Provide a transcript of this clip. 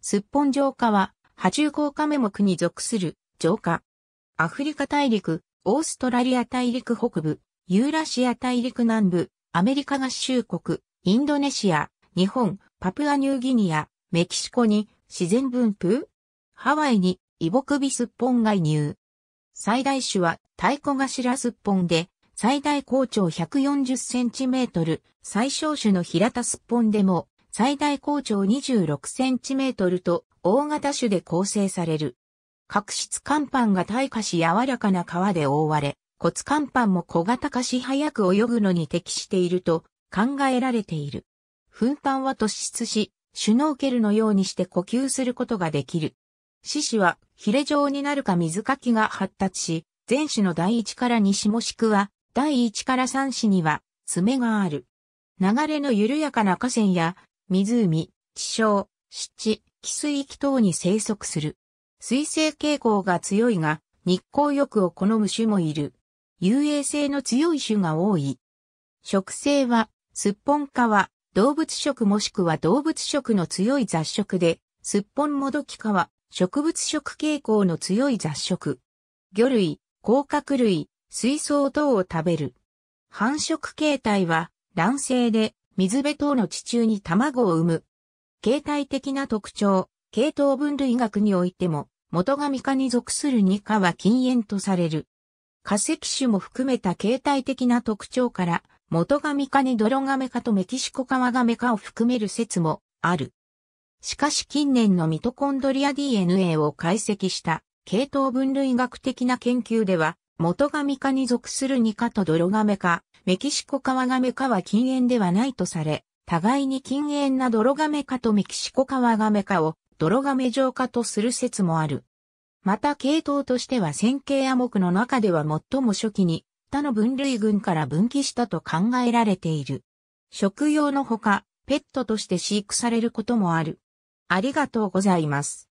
すっぽん浄化は、波中効果目目に属する浄化。アフリカ大陸、オーストラリア大陸北部、ユーラシア大陸南部、アメリカ合衆国、インドネシア、日本、パプアニューギニア、メキシコに自然分布ハワイにイボクビスッポンが入。最大種は太鼓頭スッポンで、最大高長140センチメートル、最小種の平田スッポンでも最大高長2 6センチメートルと大型種で構成される。角質乾板が耐化し柔らかな皮で覆われ、骨乾板も小型化し早く泳ぐのに適していると考えられている。粉炭は突出し、シュノーケルのようにして呼吸することができる。獅子はヒレ状になるか水かきが発達し、前種の第一から西もしくは第一から三子には爪がある。流れの緩やかな河川や湖、地小、湿地、汽水域等に生息する。水性傾向が強いが、日光浴を好む種もいる。遊泳性の強い種が多い。食性は、すっぽん科は、動物食もしくは動物食の強い雑食で、すっぽんもどき科は、植物食傾向の強い雑食。魚類、甲殻類、水槽等を食べる。繁殖形態は、卵性で、水辺等の地中に卵を産む。形態的な特徴、系統分類学においても、元神科に属する2科は禁煙とされる。化石種も含めた形態的な特徴から、元神科に泥がめ科とメキシコカワガメ科を含める説もある。しかし近年のミトコンドリア DNA を解析した系統分類学的な研究では、元神科に属するニカとガメ科、メキシコ川メ科は禁煙ではないとされ、互いに禁煙なドロガメ科とメキシコ川メ科をドロガメ状科とする説もある。また系統としては線形亜目の中では最も初期に他の分類群から分岐したと考えられている。食用のほか、ペットとして飼育されることもある。ありがとうございます。